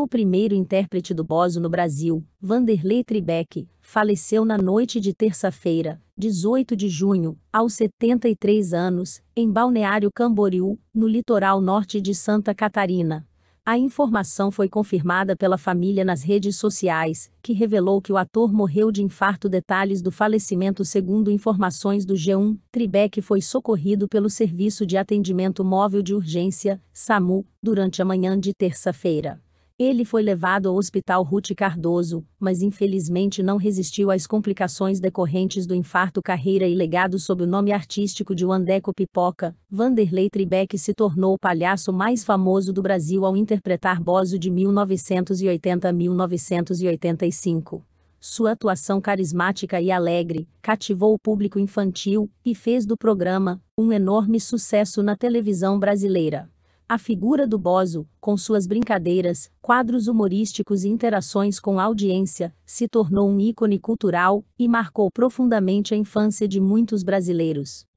o primeiro intérprete do Bozo no Brasil, Vanderlei Tribeck, faleceu na noite de terça-feira, 18 de junho, aos 73 anos, em Balneário Camboriú, no litoral norte de Santa Catarina. A informação foi confirmada pela família nas redes sociais, que revelou que o ator morreu de infarto. Detalhes do falecimento, segundo informações do G1, Tribeck foi socorrido pelo Serviço de Atendimento Móvel de Urgência, SAMU, durante a manhã de terça-feira. Ele foi levado ao Hospital Ruth Cardoso, mas infelizmente não resistiu às complicações decorrentes do infarto carreira e legado sob o nome artístico de Wandeco Pipoca, Vanderlei Tribeck se tornou o palhaço mais famoso do Brasil ao interpretar Bozo de 1980 a 1985. Sua atuação carismática e alegre cativou o público infantil e fez do programa um enorme sucesso na televisão brasileira. A figura do Bozo, com suas brincadeiras, quadros humorísticos e interações com a audiência, se tornou um ícone cultural e marcou profundamente a infância de muitos brasileiros.